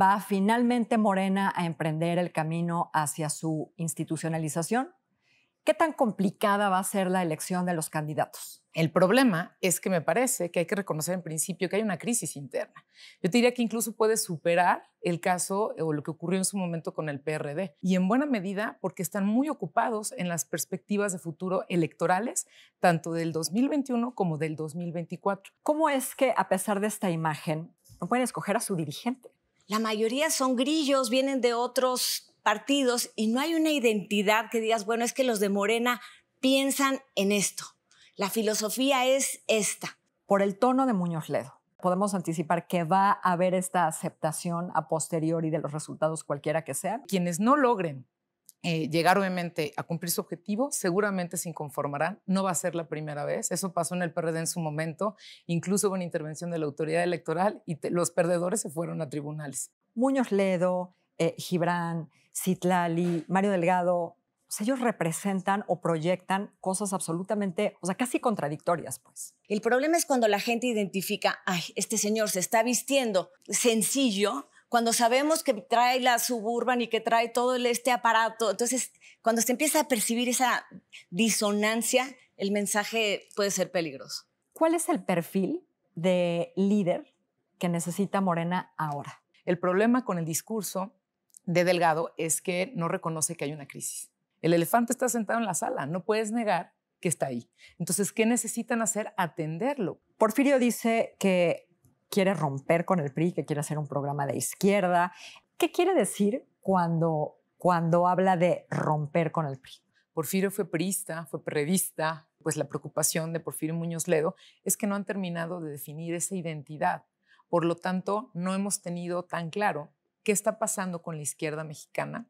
va finalmente Morena a emprender el camino hacia su institucionalización? ¿Qué tan complicada va a ser la elección de los candidatos? El problema es que me parece que hay que reconocer en principio que hay una crisis interna. Yo te diría que incluso puede superar el caso o lo que ocurrió en su momento con el PRD. Y en buena medida porque están muy ocupados en las perspectivas de futuro electorales, tanto del 2021 como del 2024. ¿Cómo es que a pesar de esta imagen no pueden escoger a su dirigente? La mayoría son grillos, vienen de otros partidos y no hay una identidad que digas, bueno, es que los de Morena piensan en esto. La filosofía es esta. Por el tono de Muñoz Ledo, podemos anticipar que va a haber esta aceptación a posteriori de los resultados cualquiera que sean. Quienes no logren eh, llegar obviamente a cumplir su objetivo, seguramente se inconformarán, no va a ser la primera vez, eso pasó en el PRD en su momento, incluso con intervención de la autoridad electoral y los perdedores se fueron a tribunales. Muñoz Ledo, eh, Gibran, Citlali, Mario Delgado, o ellos representan o proyectan cosas absolutamente, o sea, casi contradictorias, pues. El problema es cuando la gente identifica, ay, este señor se está vistiendo sencillo, cuando sabemos que trae la suburban y que trae todo este aparato, entonces cuando se empieza a percibir esa disonancia, el mensaje puede ser peligroso. ¿Cuál es el perfil de líder que necesita Morena ahora? El problema con el discurso de Delgado es que no reconoce que hay una crisis. El elefante está sentado en la sala, no puedes negar que está ahí. Entonces, ¿qué necesitan hacer? Atenderlo. Porfirio dice que quiere romper con el PRI, que quiere hacer un programa de izquierda. ¿Qué quiere decir cuando, cuando habla de romper con el PRI? Porfirio fue priista, fue periodista, pues la preocupación de Porfirio Muñoz Ledo es que no han terminado de definir esa identidad. Por lo tanto, no hemos tenido tan claro qué está pasando con la izquierda mexicana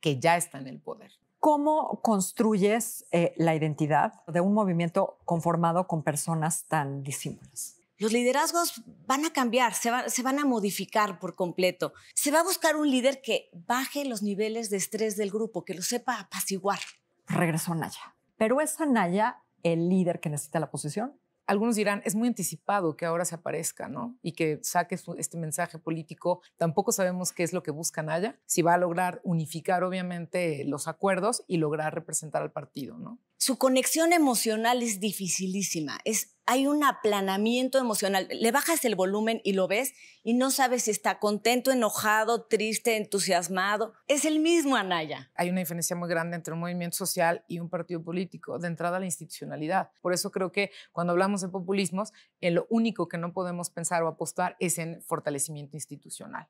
que ya está en el poder. ¿Cómo construyes eh, la identidad de un movimiento conformado con personas tan disímiles? Los liderazgos van a cambiar, se, van a modificar por completo. Se va a buscar un líder que baje los niveles de estrés del grupo, que lo sepa apaciguar. Regresó Naya. ¿Pero es Naya el líder que necesita la posición? Algunos dirán, es muy anticipado que ahora se aparezca, ¿no? Y que saque este mensaje político. Tampoco sabemos qué es lo que busca Naya, si va a lograr unificar, obviamente, los acuerdos y lograr representar al partido, ¿no? su conexión emocional es dificilísima. Es, hay un aplanamiento emocional. Le bajas el volumen y lo ves y no sabes si está contento, enojado, triste, entusiasmado. Es el mismo Anaya. Hay una diferencia muy grande entre un movimiento social y un partido político, de entrada a la institucionalidad. Por eso creo que cuando hablamos de populismos, en eh, lo único que no podemos pensar o apostar es en fortalecimiento institucional.